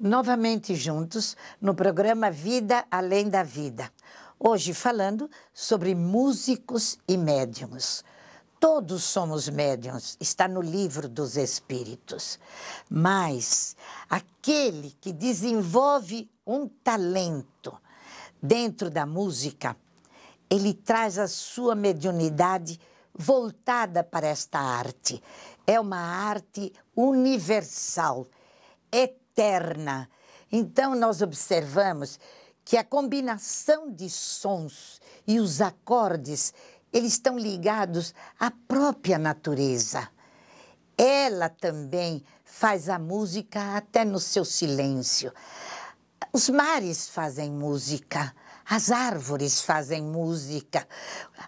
novamente juntos no programa Vida Além da Vida. Hoje falando sobre músicos e médiums. Todos somos médiums, está no livro dos Espíritos. Mas aquele que desenvolve um talento dentro da música, ele traz a sua mediunidade voltada para esta arte. É uma arte universal, é interna. Então, nós observamos que a combinação de sons e os acordes, eles estão ligados à própria natureza. Ela também faz a música até no seu silêncio. Os mares fazem música, as árvores fazem música,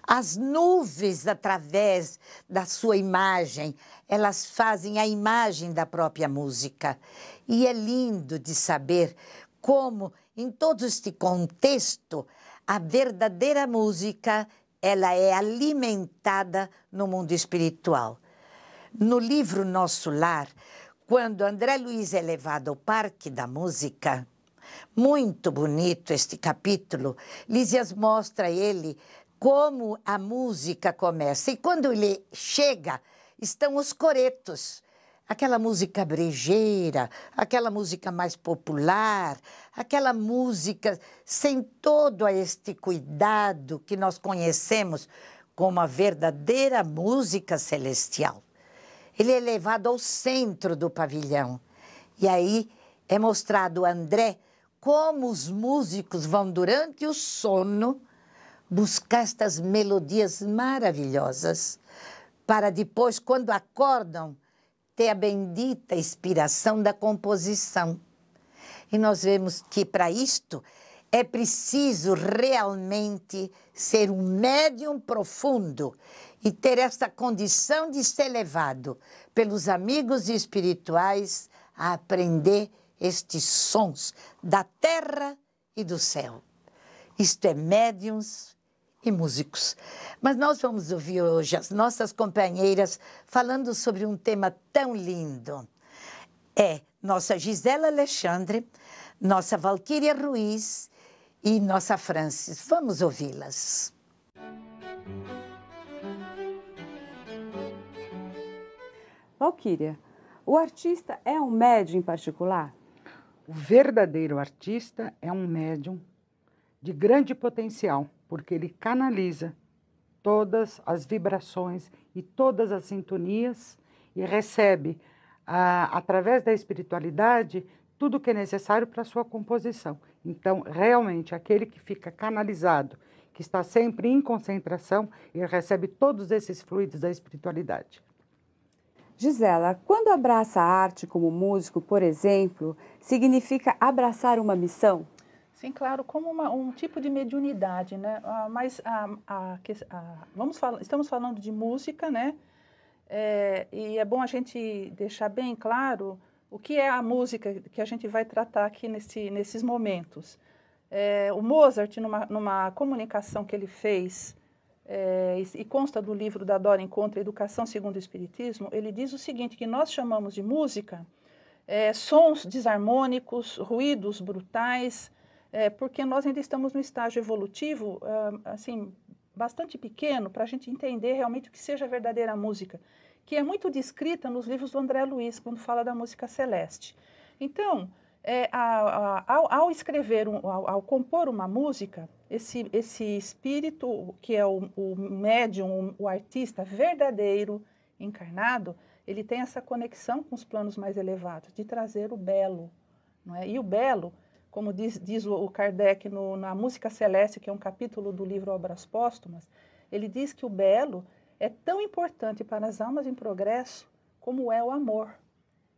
as nuvens, através da sua imagem, elas fazem a imagem da própria música. E é lindo de saber como, em todo este contexto, a verdadeira música ela é alimentada no mundo espiritual. No livro Nosso Lar, quando André Luiz é levado ao Parque da Música, muito bonito este capítulo. Lísias mostra ele como a música começa. E quando ele chega, estão os coretos. Aquela música brejeira, aquela música mais popular, aquela música sem todo este cuidado que nós conhecemos como a verdadeira música celestial. Ele é levado ao centro do pavilhão. E aí é mostrado André como os músicos vão durante o sono buscar estas melodias maravilhosas para depois, quando acordam, ter a bendita inspiração da composição. E nós vemos que para isto é preciso realmente ser um médium profundo e ter esta condição de ser levado pelos amigos espirituais a aprender estes sons da terra e do céu. Isto é médiums e músicos. Mas nós vamos ouvir hoje as nossas companheiras falando sobre um tema tão lindo. É nossa Gisela Alexandre, nossa Valquíria Ruiz e nossa Francis. Vamos ouvi-las. Valquíria, o artista é um médium em particular? O verdadeiro artista é um médium de grande potencial, porque ele canaliza todas as vibrações e todas as sintonias e recebe, ah, através da espiritualidade, tudo o que é necessário para a sua composição. Então, realmente, aquele que fica canalizado, que está sempre em concentração, ele recebe todos esses fluidos da espiritualidade. Gisela, quando abraça a arte como músico, por exemplo, significa abraçar uma missão? Sim, claro, como uma, um tipo de mediunidade, né? Ah, mas a, a, a, vamos fal estamos falando de música, né? É, e é bom a gente deixar bem claro o que é a música que a gente vai tratar aqui nesse, nesses momentos. É, o Mozart, numa, numa comunicação que ele fez é, e consta do livro da Dora Encontra, Educação segundo o Espiritismo, ele diz o seguinte, que nós chamamos de música é, sons desarmônicos, ruídos brutais, é, porque nós ainda estamos no estágio evolutivo, é, assim, bastante pequeno para a gente entender realmente o que seja a verdadeira música, que é muito descrita nos livros do André Luiz, quando fala da música celeste. Então, é, a, a, ao, ao, escrever, um, ao, ao compor uma música, esse, esse espírito, que é o, o médium, o, o artista verdadeiro, encarnado, ele tem essa conexão com os planos mais elevados, de trazer o belo. Não é? E o belo, como diz, diz o Kardec no, na Música Celeste, que é um capítulo do livro Obras Póstumas, ele diz que o belo é tão importante para as almas em progresso como é o amor.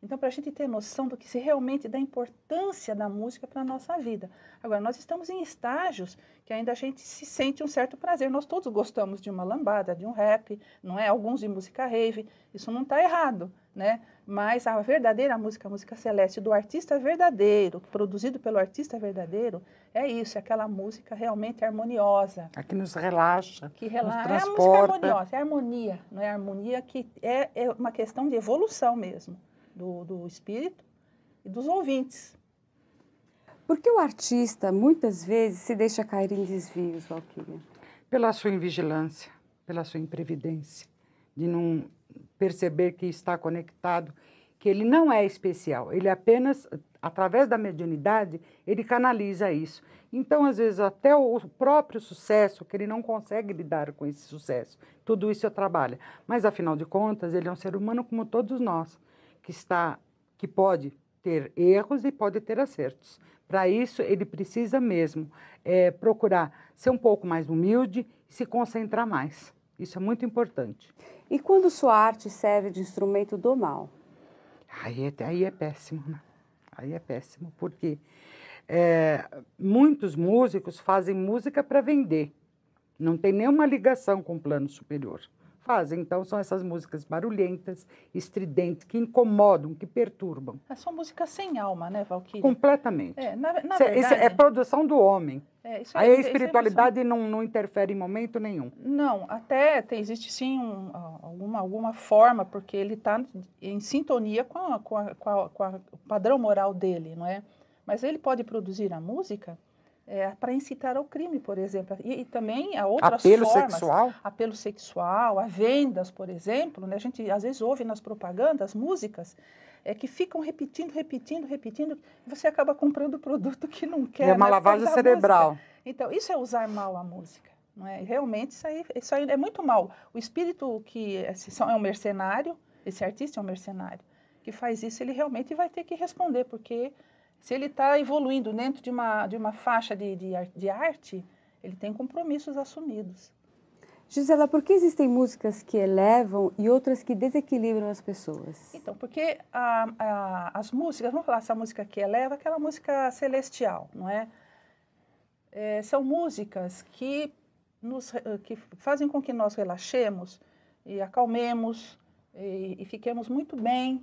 Então, para a gente ter noção do que se realmente da importância da música para a nossa vida. Agora, nós estamos em estágios que ainda a gente se sente um certo prazer. Nós todos gostamos de uma lambada, de um rap, não é? Alguns de música rave. Isso não está errado, né? Mas a verdadeira música, a música celeste do artista verdadeiro, produzido pelo artista verdadeiro, é isso, é aquela música realmente harmoniosa. A é que nos relaxa, que relaxa. nos transporta. É a música harmoniosa, é a harmonia, não é? A harmonia que é, é uma questão de evolução mesmo do, do espírito e dos ouvintes. Porque o artista muitas vezes se deixa cair em desvios, Valquíria? Pela sua invigilância, pela sua imprevidência, de não perceber que está conectado, que ele não é especial, ele apenas, através da mediunidade, ele canaliza isso. Então, às vezes, até o próprio sucesso, que ele não consegue lidar com esse sucesso, tudo isso eu é trabalho. Mas, afinal de contas, ele é um ser humano como todos nós que está que pode ter erros e pode ter acertos. Para isso, ele precisa mesmo é, procurar ser um pouco mais humilde e se concentrar mais. Isso é muito importante. E quando sua arte serve de instrumento do mal? Aí é, aí é péssimo, né? Aí é péssimo, porque é, muitos músicos fazem música para vender. Não tem nenhuma ligação com o plano superior fazem. Então, são essas músicas barulhentas, estridentes, que incomodam, que perturbam. É, são músicas sem alma, né, Valquíria? Completamente. É, na, na isso, é, é verdade... é produção do homem. É, Aí é, a é espiritualidade é não, não interfere em momento nenhum. Não, até tem, existe sim um, alguma, alguma forma, porque ele está em sintonia com, a, com, a, com, a, com o padrão moral dele, não é? Mas ele pode produzir a música é, para incitar ao crime, por exemplo. E, e, também há outras apelo formas. Sexual? Apelo sexual? a vendas, por exemplo. Né? A gente às vezes ouve nas propagandas músicas é, que ficam repetindo, repetindo, repetindo, e você acaba comprando o produto que não quer. É uma né? lavagem cerebral. Música. Então, isso é usar mal a música. Não é? realmente, isso aí, isso aí é muito mal. O espírito que é, é um mercenário, esse artista é um mercenário, que faz isso, ele realmente vai ter que responder, porque se ele está evoluindo dentro de uma, de uma faixa de, de, de arte, ele tem compromissos assumidos. Gisela, por que existem músicas que elevam e outras que desequilibram as pessoas? Então, porque a, a, as músicas, vamos falar essa música que eleva, aquela música celestial, não é? é? são músicas que, nos, eh, que fazem com que nós relaxemos e acalmemos e, e fiquemos muito bem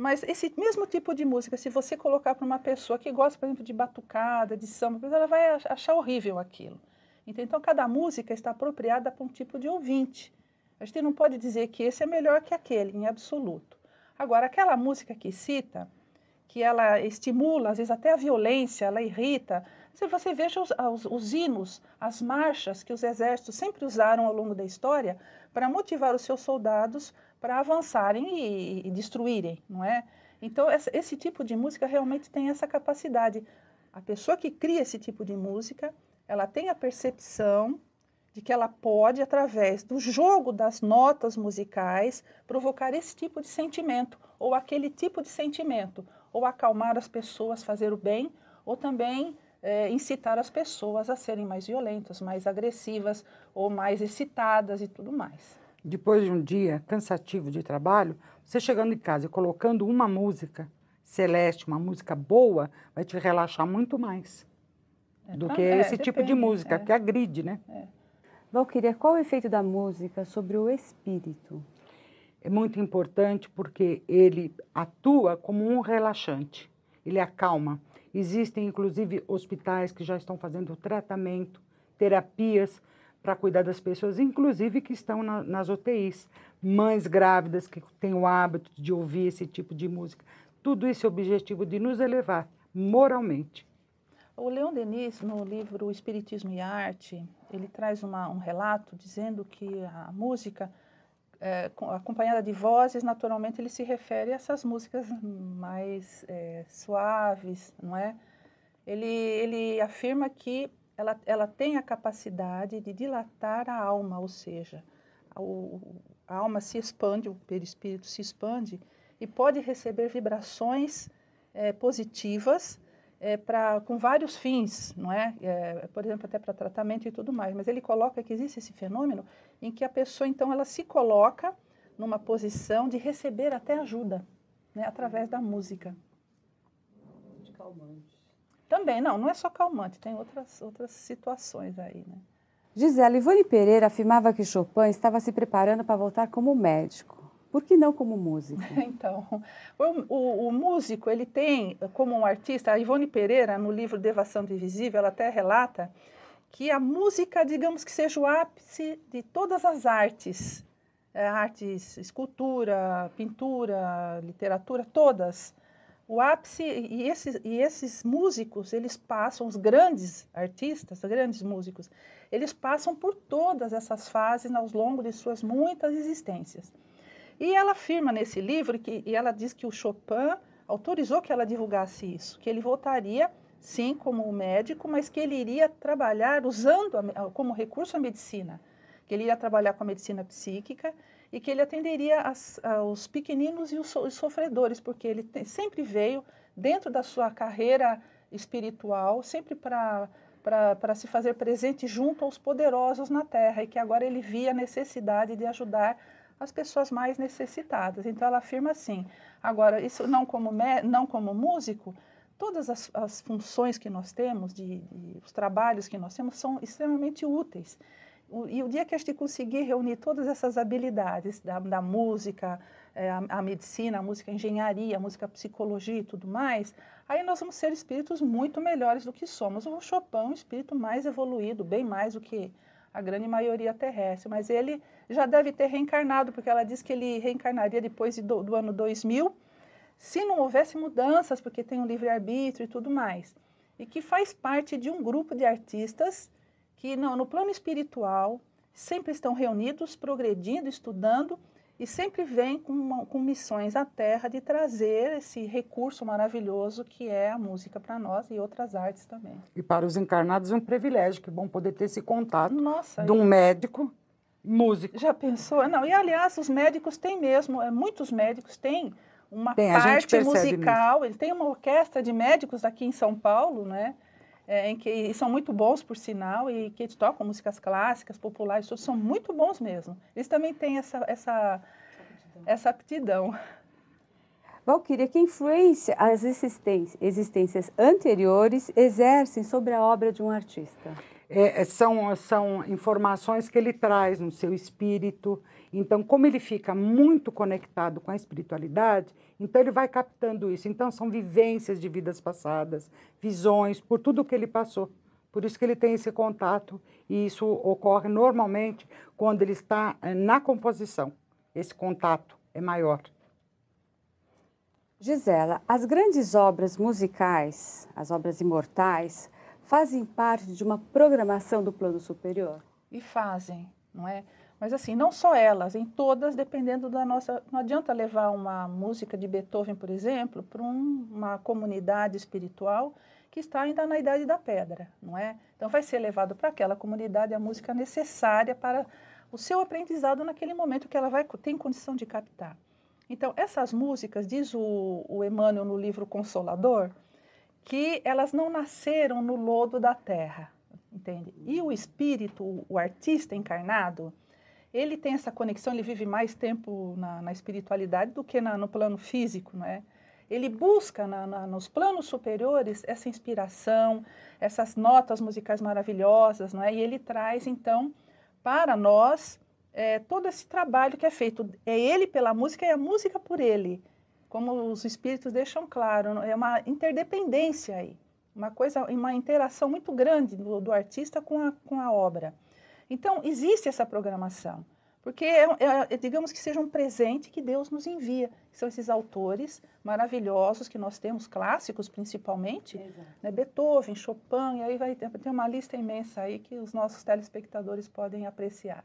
mas esse mesmo tipo de música, se você colocar para uma pessoa que gosta, por exemplo, de batucada, de samba, ela vai achar horrível aquilo. Então, então, cada música está apropriada para um tipo de ouvinte. A gente não pode dizer que esse é melhor que aquele, em absoluto. Agora, aquela música que cita, que ela estimula, às vezes até a violência, ela irrita. Se você veja os, os, os hinos, as marchas que os exércitos sempre usaram ao longo da história para motivar os seus soldados para avançarem e, e, destruírem, não é? Então, essa, esse tipo de música realmente tem essa capacidade. A pessoa que cria esse tipo de música, ela tem a percepção de que ela pode, através do jogo das notas musicais, provocar esse tipo de sentimento, ou aquele tipo de sentimento, ou acalmar as pessoas, fazer o bem, ou também é, incitar as pessoas a serem mais violentas, mais agressivas, ou mais excitadas e tudo mais depois de um dia cansativo de trabalho, você chegando em casa e colocando uma música celeste, uma música boa, vai te relaxar muito mais é, do tá, que é, esse depende, tipo de música, é. que agride, né? É. Valquíria, qual o efeito da música sobre o espírito? É muito importante porque ele atua como um relaxante, ele acalma. Existem, inclusive, hospitais que já estão fazendo tratamento, terapias para cuidar das pessoas, inclusive que estão na, nas UTIs. Mães grávidas que têm o hábito de ouvir esse tipo de música. Tudo isso é o objetivo de nos elevar moralmente. O Leon Denis, no livro Espiritismo e Arte, ele traz uma, um relato dizendo que a música, é, acompanhada de vozes, naturalmente ele se refere a essas músicas mais é, suaves, não é? Ele, ele afirma que ela, ela tem a capacidade de dilatar a alma, ou seja, a, a alma se expande, o perispírito se expande e pode receber vibrações é, positivas é, pra, com vários fins, não é? é por exemplo, até para tratamento e tudo mais. Mas ele coloca que existe esse fenômeno em que a pessoa, então, ela se coloca numa posição de receber até ajuda, né, através da música. De calmante. Também, não, não é só calmante, tem outras, outras situações aí, né? Gisela, Ivone Pereira afirmava que Chopin estava se preparando para voltar como médico. Por que não como músico? Então, o, o, o, músico, ele tem, como um artista, a Ivone Pereira, no livro Devação do Invisível, ela até relata que a música, digamos que seja o ápice de todas as artes, é, artes, escultura, pintura, literatura, todas o ápice e esses, e esses músicos eles passam os grandes artistas grandes músicos eles passam por todas essas fases ao longo de suas muitas existências e ela afirma nesse livro que e ela diz que o Chopin autorizou que ela divulgasse isso que ele voltaria sim como médico mas que ele iria trabalhar usando a, como recurso a medicina que ele iria trabalhar com a medicina psíquica e que ele atenderia as, aos pequeninos e os, so, os sofredores, porque ele sempre veio dentro da sua carreira espiritual, sempre para para se fazer presente junto aos poderosos na terra e que agora ele via a necessidade de ajudar as pessoas mais necessitadas. Então ela afirma assim. Agora, isso não como, não como músico, todas as, as funções que nós temos, de, de, os trabalhos que nós temos, são extremamente úteis. E o dia que a gente conseguir reunir todas essas habilidades da, da música, é, a, a, medicina, a música a engenharia, a música a psicologia e tudo mais, aí nós vamos ser espíritos muito melhores do que somos. O Chopin é um espírito mais evoluído, bem mais do que a grande maioria terrestre, mas ele já deve ter reencarnado, porque ela diz que ele reencarnaria depois do, do ano 2000, se não houvesse mudanças, porque tem um livre-arbítrio e tudo mais. E que faz parte de um grupo de artistas que no, no plano espiritual sempre estão reunidos, progredindo, estudando e sempre vêm com, com missões à Terra de trazer esse recurso maravilhoso que é a música para nós e outras artes também. E para os encarnados é um privilégio, que bom poder ter esse contato Nossa, de um é. médico músico. Já pensou? Não, e aliás, os médicos têm mesmo, é, muitos médicos têm uma Bem, parte musical, mesmo. ele tem uma orquestra de médicos aqui em São Paulo, né? é, em que e são muito bons, por sinal, e que eles tocam músicas clássicas, populares, todos são muito bons mesmo. Eles também têm essa, essa, essa aptidão. Valkyria, que influência as existências anteriores exercem sobre a obra de um artista? É, é, são, são informações que ele traz no seu espírito. Então, como ele fica muito conectado com a espiritualidade, então ele vai captando isso. Então, são vivências de vidas passadas, visões, por tudo que ele passou. Por isso que ele tem esse contato e isso ocorre normalmente quando ele está é, na composição. Esse contato é maior. Gisela, as grandes obras musicais, as obras imortais, fazem parte de uma programação do plano superior? E fazem, não é? Mas assim, não só elas, em todas, dependendo da nossa. Não adianta levar uma música de Beethoven, por exemplo, para um, uma comunidade espiritual que está ainda na idade da pedra, não é? Então vai ser levado para aquela comunidade a música necessária para o seu aprendizado naquele momento que ela vai tem condição de captar. Então essas músicas diz o, o Emmanuel no livro Consolador, que elas não nasceram no lodo da terra, entende? E o espírito, o artista encarnado, ele tem essa conexão, ele vive mais tempo na, na espiritualidade do que na, no plano físico, não é? Ele busca na, nos planos superiores essa inspiração, essas notas musicais maravilhosas, não é? E ele traz então para nós é, todo esse trabalho que é feito. É ele pela música e a música por ele como os espíritos deixam claro, é uma interdependência aí, uma coisa, uma interação muito grande do, do artista com a, com a obra. Então, existe essa programação, porque é, é, é digamos que seja um presente que Deus nos envia. São esses autores maravilhosos que nós temos, clássicos principalmente, né? Beethoven, Chopin, e aí vai ter uma lista imensa aí que os nossos telespectadores podem apreciar.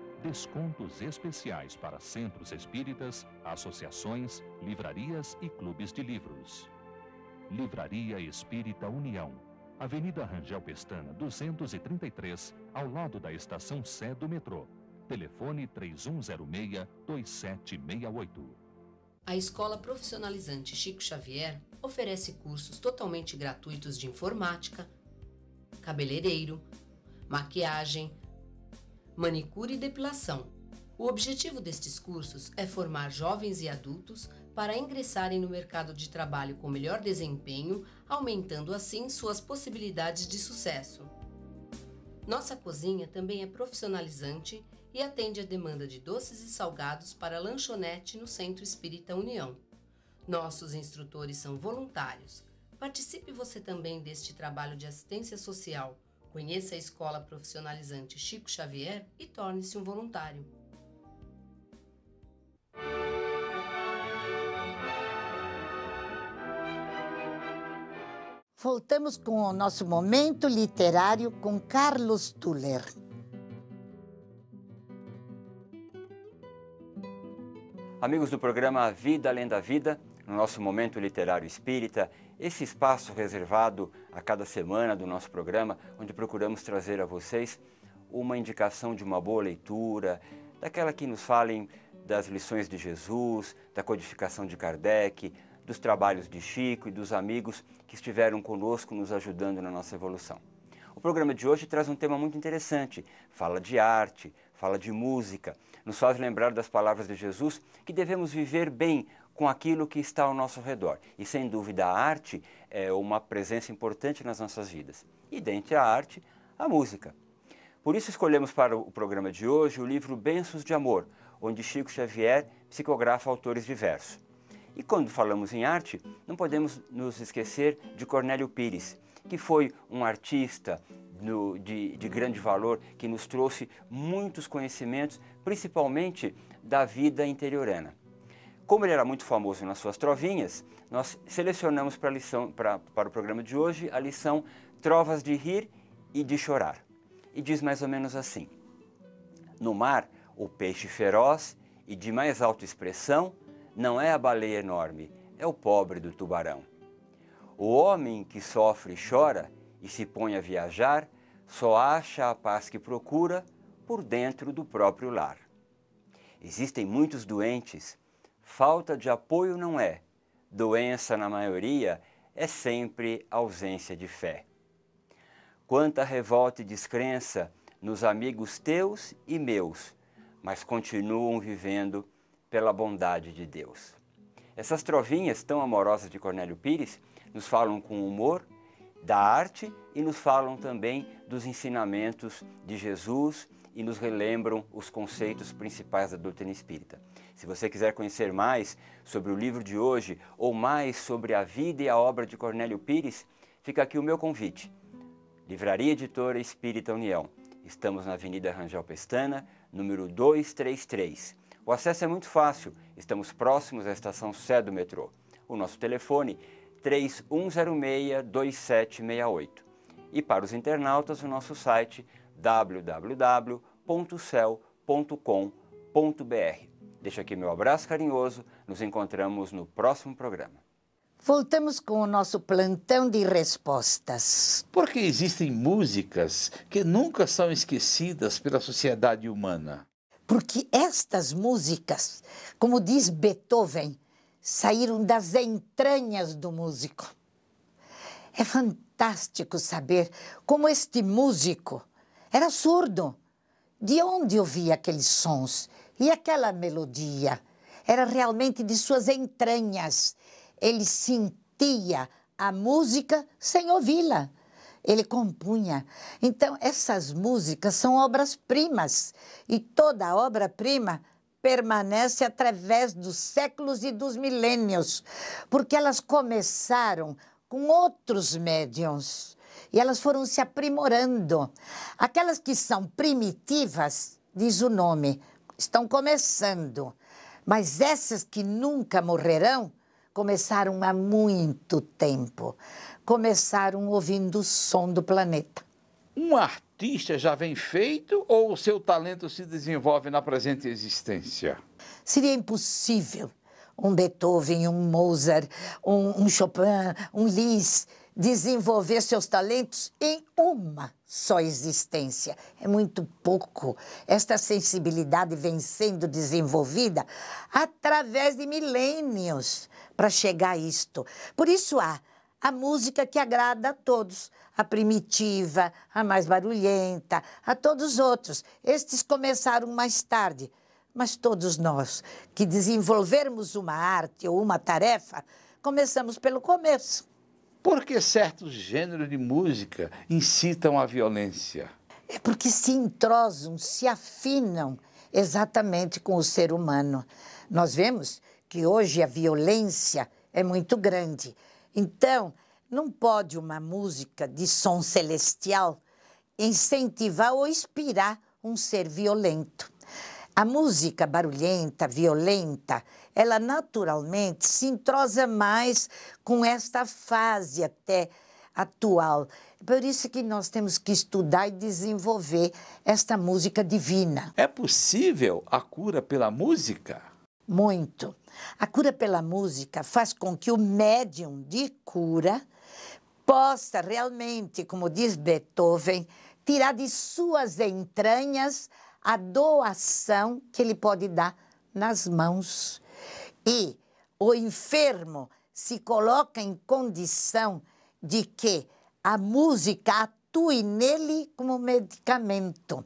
descontos especiais para centros espíritas, associações, livrarias e clubes de livros. Livraria Espírita União, Avenida Rangel Pestana, 233, ao lado da estação Sé do metrô. Telefone 3106-2768. A Escola Profissionalizante Chico Xavier oferece cursos totalmente gratuitos de informática, cabeleireiro, maquiagem, manicure e depilação. O objetivo destes cursos é formar jovens e adultos para ingressarem no mercado de trabalho com melhor desempenho, aumentando assim suas possibilidades de sucesso. Nossa cozinha também é profissionalizante e atende a demanda de doces e salgados para lanchonete no Centro Espírita União. Nossos instrutores são voluntários. Participe você também deste trabalho de assistência social Conheça a Escola Profissionalizante Chico Xavier e torne-se um voluntário. Voltamos com o nosso momento literário com Carlos Tuller. Amigos do programa Vida Além da Vida, no nosso momento literário espírita, esse espaço reservado a cada semana do nosso programa, onde procuramos trazer a vocês uma indicação de uma boa leitura, daquela que nos falem das lições de Jesus, da codificação de Kardec, dos trabalhos de Chico e dos amigos que estiveram conosco nos ajudando na nossa evolução. O programa de hoje traz um tema muito interessante, fala de arte, fala de música, nos faz lembrar das palavras de Jesus que devemos viver bem com aquilo que está ao nosso redor. E sem dúvida a arte é uma presença importante nas nossas vidas. E dentre a arte, a música. Por isso escolhemos para o programa de hoje o livro Bensos de Amor, onde Chico Xavier psicografa autores diversos. E quando falamos em arte, não podemos nos esquecer de Cornélio Pires, que foi um artista no, de, de grande valor, que nos trouxe muitos conhecimentos, principalmente da vida interiorana. Como ele era muito famoso nas suas trovinhas, nós selecionamos para, lição, para, para o programa de hoje a lição Trovas de Rir e de Chorar. E diz mais ou menos assim: No mar, o peixe feroz e de mais alta expressão não é a baleia enorme, é o pobre do tubarão. O homem que sofre e chora e se põe a viajar só acha a paz que procura por dentro do próprio lar. Existem muitos doentes Falta de apoio não é. Doença, na maioria, é sempre ausência de fé. Quanta revolta e descrença nos amigos teus e meus, mas continuam vivendo pela bondade de Deus. Essas trovinhas tão amorosas de Cornélio Pires nos falam com humor da arte e nos falam também dos ensinamentos de Jesus e nos relembram os conceitos principais da doutrina espírita. Se você quiser conhecer mais sobre o livro de hoje ou mais sobre a vida e a obra de Cornélio Pires, fica aqui o meu convite. Livraria Editora Espírita União. Estamos na Avenida Rangel Pestana, número 233. O acesso é muito fácil, estamos próximos à estação Sé do metrô. O nosso telefone 3106 2768. E para os internautas, o nosso site www.cel.com.br. Deixo aqui meu abraço carinhoso, nos encontramos no próximo programa. Voltamos com o nosso plantão de respostas. Porque existem músicas que nunca são esquecidas pela sociedade humana? Porque estas músicas, como diz Beethoven, saíram das entranhas do músico. É fantástico saber como este músico era surdo. De onde ouvia aqueles sons e aquela melodia? Era realmente de suas entranhas. Ele sentia a música sem ouvi-la. Ele compunha. Então, essas músicas são obras-primas e toda obra-prima permanece através dos séculos e dos milênios, porque elas começaram com outros médiums. E elas foram se aprimorando. Aquelas que são primitivas, diz o nome, estão começando. Mas essas que nunca morrerão, começaram há muito tempo. Começaram ouvindo o som do planeta. Um artista já vem feito ou o seu talento se desenvolve na presente existência? Seria impossível um Beethoven, um Mozart, um, um Chopin, um Liszt desenvolver seus talentos em uma só existência. É muito pouco. Esta sensibilidade vem sendo desenvolvida através de milênios para chegar a isto. Por isso há a música que agrada a todos, a primitiva, a mais barulhenta, a todos os outros. Estes começaram mais tarde, mas todos nós que desenvolvermos uma arte ou uma tarefa, começamos pelo começo. Por que certos gêneros de música incitam à violência? É porque se entrosam, se afinam exatamente com o ser humano. Nós vemos que hoje a violência é muito grande. Então, não pode uma música de som celestial incentivar ou inspirar um ser violento. A música barulhenta, violenta, ela naturalmente se entrosa mais com esta fase até atual. É por isso que nós temos que estudar e desenvolver esta música divina. É possível a cura pela música? Muito. A cura pela música faz com que o médium de cura possa realmente, como diz Beethoven, tirar de suas entranhas a doação que ele pode dar nas mãos e o enfermo se coloca em condição de que a música atue nele como medicamento.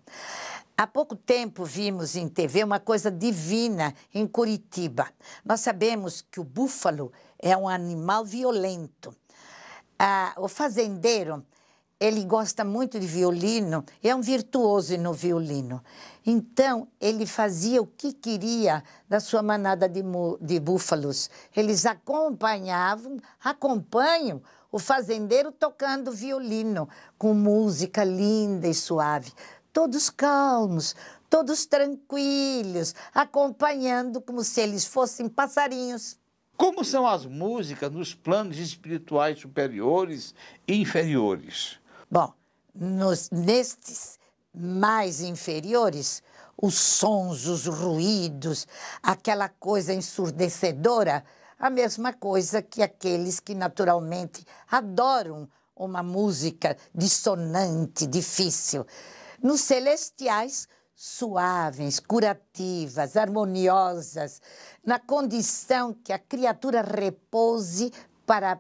Há pouco tempo vimos em TV uma coisa divina em Curitiba. Nós sabemos que o búfalo é um animal violento. Ah, o fazendeiro ele gosta muito de violino, é um virtuoso no violino. Então, ele fazia o que queria da sua manada de, de búfalos. Eles acompanhavam, acompanham o fazendeiro tocando violino, com música linda e suave. Todos calmos, todos tranquilos, acompanhando como se eles fossem passarinhos. Como são as músicas nos planos espirituais superiores e inferiores? Bom, nos, nestes mais inferiores, os sons, os ruídos, aquela coisa ensurdecedora, a mesma coisa que aqueles que naturalmente adoram uma música dissonante, difícil. Nos celestiais, suaves, curativas, harmoniosas, na condição que a criatura repouse para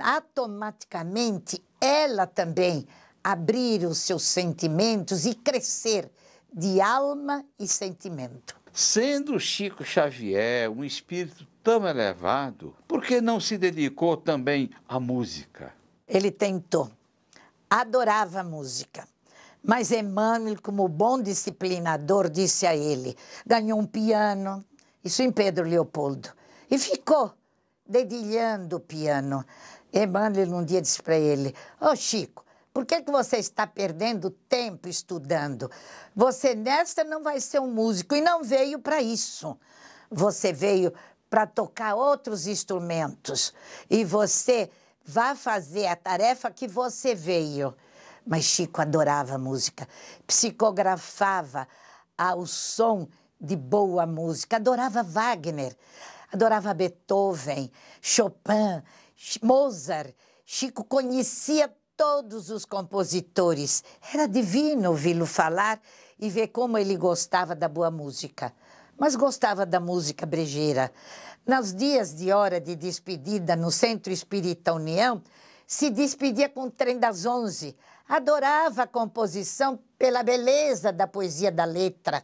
automaticamente ela também abrir os seus sentimentos e crescer de alma e sentimento. Sendo Chico Xavier um espírito tão elevado, por que não se dedicou também à música? Ele tentou, adorava a música. Mas Emmanuel, como bom disciplinador, disse a ele: ganhou um piano, isso em Pedro Leopoldo, e ficou dedilhando o piano. Emmanuel um dia disse para ele: Ô oh, Chico, por que, que você está perdendo tempo estudando? Você nesta não vai ser um músico e não veio para isso. Você veio para tocar outros instrumentos e você vá fazer a tarefa que você veio. Mas Chico adorava música, psicografava ao ah, som de boa música, adorava Wagner, adorava Beethoven, Chopin Mozart. Chico conhecia todos os compositores. Era divino ouvi-lo falar e ver como ele gostava da boa música. Mas gostava da música brejeira. Nos dias de hora de despedida no Centro Espírita União, se despedia com o trem das onze. Adorava a composição pela beleza da poesia da letra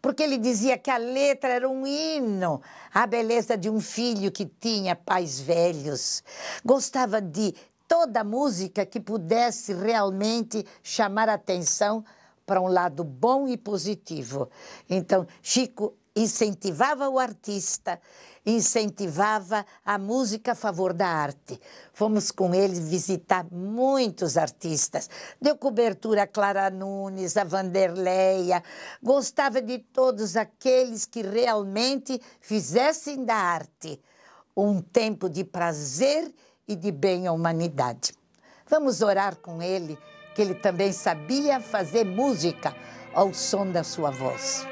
porque ele dizia que a letra era um hino à beleza de um filho que tinha pais velhos. Gostava de toda música que pudesse realmente chamar atenção para um lado bom e positivo. Então, Chico incentivava o artista, incentivava a música a favor da arte. Fomos com ele visitar muitos artistas. Deu cobertura a Clara Nunes, a Vanderleia. Gostava de todos aqueles que realmente fizessem da arte um tempo de prazer e de bem à humanidade. Vamos orar com ele, que ele também sabia fazer música ao som da sua voz.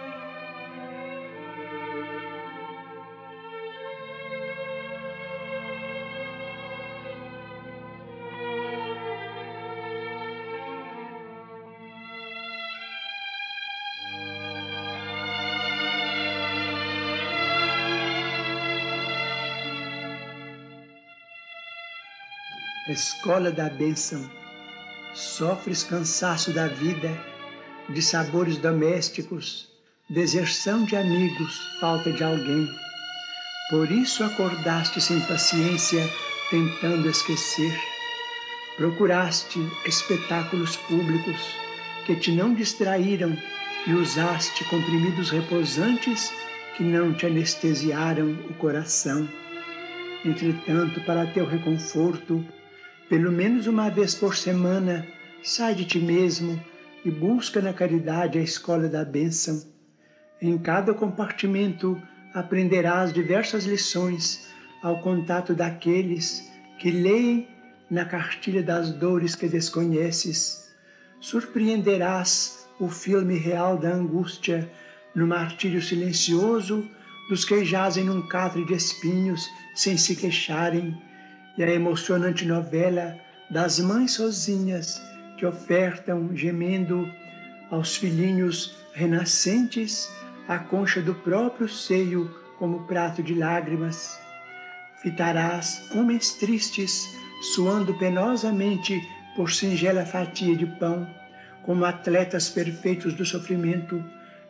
escola da bênção. Sofres cansaço da vida, de sabores domésticos, deserção de amigos, falta de alguém. Por isso acordaste sem paciência, tentando esquecer. Procuraste espetáculos públicos que te não distraíram e usaste comprimidos reposantes que não te anestesiaram o coração. Entretanto, para teu reconforto, pelo menos uma vez por semana, sai de ti mesmo e busca na caridade a escola da bênção. Em cada compartimento aprenderás diversas lições ao contato daqueles que leem na cartilha das dores que desconheces. Surpreenderás o filme real da angústia no martírio silencioso dos que jazem num catre de espinhos sem se queixarem e a emocionante novela das mães sozinhas que ofertam, gemendo, aos filhinhos renascentes a concha do próprio seio como prato de lágrimas. Fitarás homens tristes, suando penosamente por singela fatia de pão, como atletas perfeitos do sofrimento,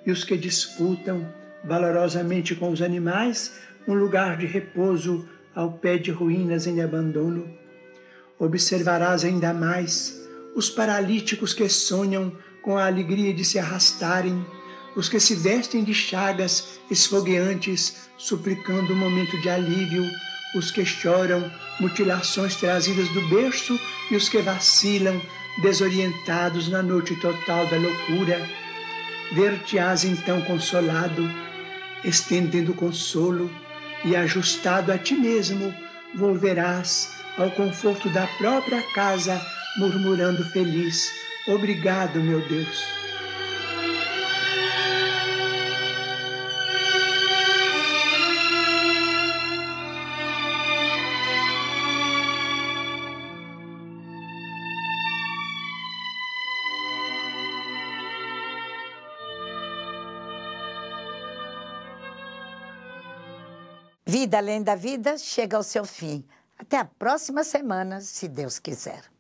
e os que disputam valorosamente com os animais um lugar de repouso ao pé de ruínas em abandono. Observarás ainda mais os paralíticos que sonham com a alegria de se arrastarem, os que se vestem de chagas esfogueantes, suplicando um momento de alívio, os que choram mutilações trazidas do berço e os que vacilam, desorientados na noite total da loucura. Ver-te-ás então consolado, estendendo consolo e ajustado a ti mesmo, volverás ao conforto da própria casa, murmurando feliz: Obrigado, meu Deus. Vida Além da Vida chega ao seu fim. Até a próxima semana, se Deus quiser.